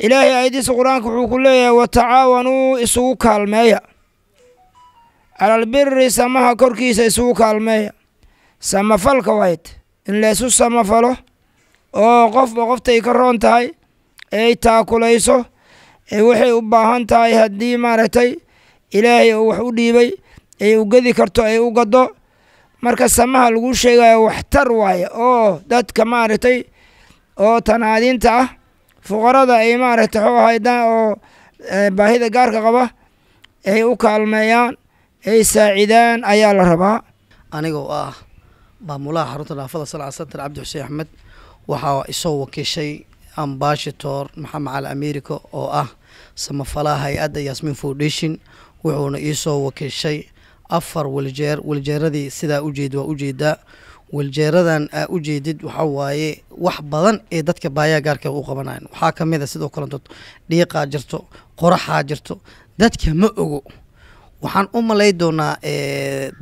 ilaahay aayadiisa qur-aanka wuxuu ku leeyahay watacaawanuu isugu kaalmeeya calalbiri samaha korkiisa isugu kaalmeeya samafalka wayd in laysu samafalo oo qofba qoftay ka roon tahay ay taakulayso ee waxay u baahan tahay haddii maaragtay ilaahay oo wax u dhiibay ay u gedi karto ay u gado marka samaha lagu sheegayo waxtar waaye oo dadka maaragtay oo tanaadinta ah fuqarada ay maaragtay xooga haydaan oo eh, baahida gaarka qaba ay u kaalmeeyaan ay saacidaan ayaa la rabaa anigoo ah maamulaha xarunta naafada salca santar cabdi xuseen axmed waxaa isoo wakiishay ambashator maxamed cali america oo ah samafalaha hay-adda yasmin foundation wuxuuna iisoo wakiishay afar walijeer walijeeradii sidaa ujeed waa ujeedaa weljeeradan aa u jeedid waxaa waaye wax badan ee dadka baayaha gaarka u qabanayan waxaa ka mid a sidoo kaleto dhiiqaa jirto qoraxaa jirto dadka ma ogo waxaan u malay doonaa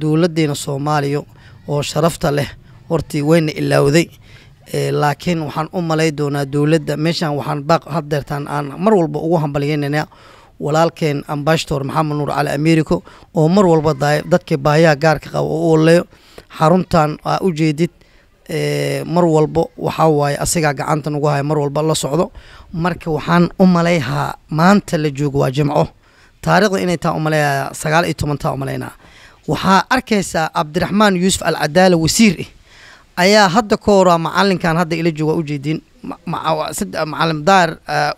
dowladeena soomaaliya oo sharafta leh hortii wayna ilaawday laakiin waxaan u malay doonaa dowladda meeshaan waxaan baaq haddeertaan aan mar walba ugu hambalyeynana walaalkeen ambasador maxamed nuur cali americo oo mar walba dadka baahiyaha gaarka qaba oo u oleeyo xaruntan aa u jeedid eh, mar walbo waxaa waaye asagaa gacanta nagu haya mar walba la socdo marka waxaan u malayhaa maanta la joog waa jimco taarikhda inay taa umalayha sagaal iyo toban taa umalaynaa waxaa arkaysaa cabdiraxmaan yuusuf alcadaala wasiir ah ayaa hadda ka horaa macalinkan hadda ilajo ah, waa ujeedin macalin daar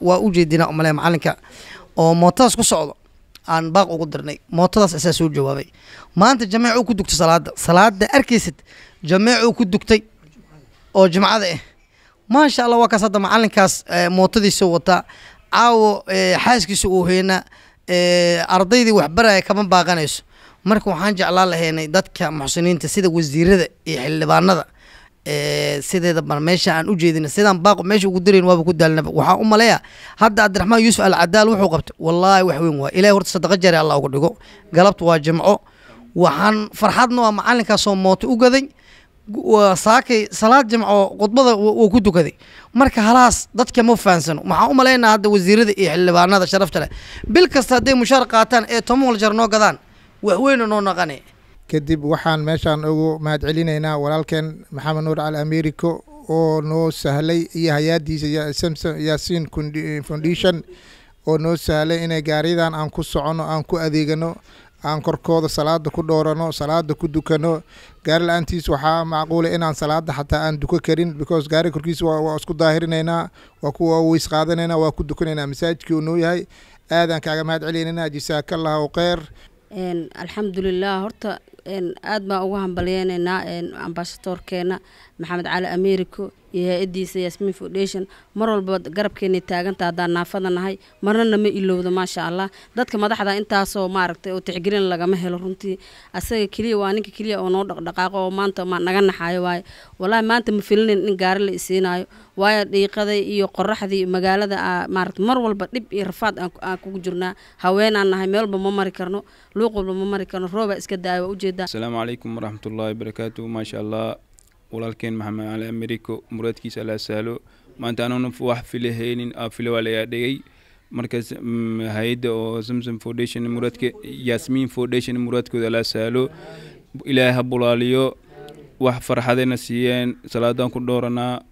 waa ujeedina umaleya macalinka oo mootadaas ku socdo aan baaq ugu dirnay mootadaas isaa soo jawaabay maanta jameecuu ku dugtay salaada salaada arkaysid jameecuu ku dugtay oo jimcada ah eh. maasha allah waa kaas hadda macalinkaas eh, mootadiisa wataa caawo eh, xaaskiisa uu heynaa ardaydii waxbaraya kama baaqanayso marka waxaan jeclaan lahaynay dadka muxsiniinta sida wasiirada iyo xildhibaanada sideeda mar meesha aan u jeedina sidaan baaqo meesha ugu dirayn waaba ku daalinaba waxaa u maleeya hadda cabdiraxmaan yuusuf alcadaal wuxuu qabta wallaahi wax weyn waa ilahay horta sadaqa jare alla uga dhigo galabta waa jimco waxaan farxadna waa macalinkaasoo mooto u gaday saakay salaad jimco khudbada waa ku dukaday marka halaas dadka ma faansano waxaan u malaynaa hadda wasiirada iyo xildhibaanada sharafta leh bil kasta hadday mushaar qaataan ee toban wal jar noo gadaan wax noo naqane kadib waxaan meeshaan ugu mahadcelinaynaa walaalkeen maxamed nuur cali americo oo noo sahlay iyo hay-aadiisa yasin yaasiin foundation oo noo sahlay inay gaaridan aan ku socono aan ku adeegano aan korkooda salaada ku dhoorano salaada ku dukano gaari la-aantiis waxaa macquula inaan salaada xataa aan duko karin because gaari korkiisa waa isku daahirinaynaa waa kuwa weys qaadanayna waa ku dukanaynaa masaajidkii uu noo yahay aadaan kaaga mahad celinayna jasaaka allahu kheyr alxamdulilah horta aada baan ugu hambalyeyneynaa ambasadoorkeena maxamed cali americo iyo hay-adiisa yasmin foundation mar walba garabkeena taaganta haddaan naafada nahay marnana ma ilowdo maasha allah dadka madaxda intaasoo maaragtay oo tixgelin lagama helo runtii asaga keliya waa ninka keliya oo noo dhaqdhaqaaqo oo maanta maa naga naxaayo waayo wallaahi maanta ma filinin in gaari la isiinayo waayo dhiiqaday iyo qoraxdii magaalada ah, maarata mar walba dhib iyo rafaad aan kugu jirnaa haweenaan nahay meel walba ma mari karno luuq walba ma mari karno roobaa iska daaya waa ujeeda ujeedaa asalaamu calaykum waraxmatullaahi barakaatu maasha allah walaalkeen maxamed cali americo muraadkiisa alla saalo maanta anuna wax filahaynin filo waa lagaa dhigay markaas mm, hay-adda oo samson foundation muraadka yasmin foundation muraadkooda alla saalo ilaahay ha bulaaliyo wax farxadayna siiyeen salaadaan ku dhooranaa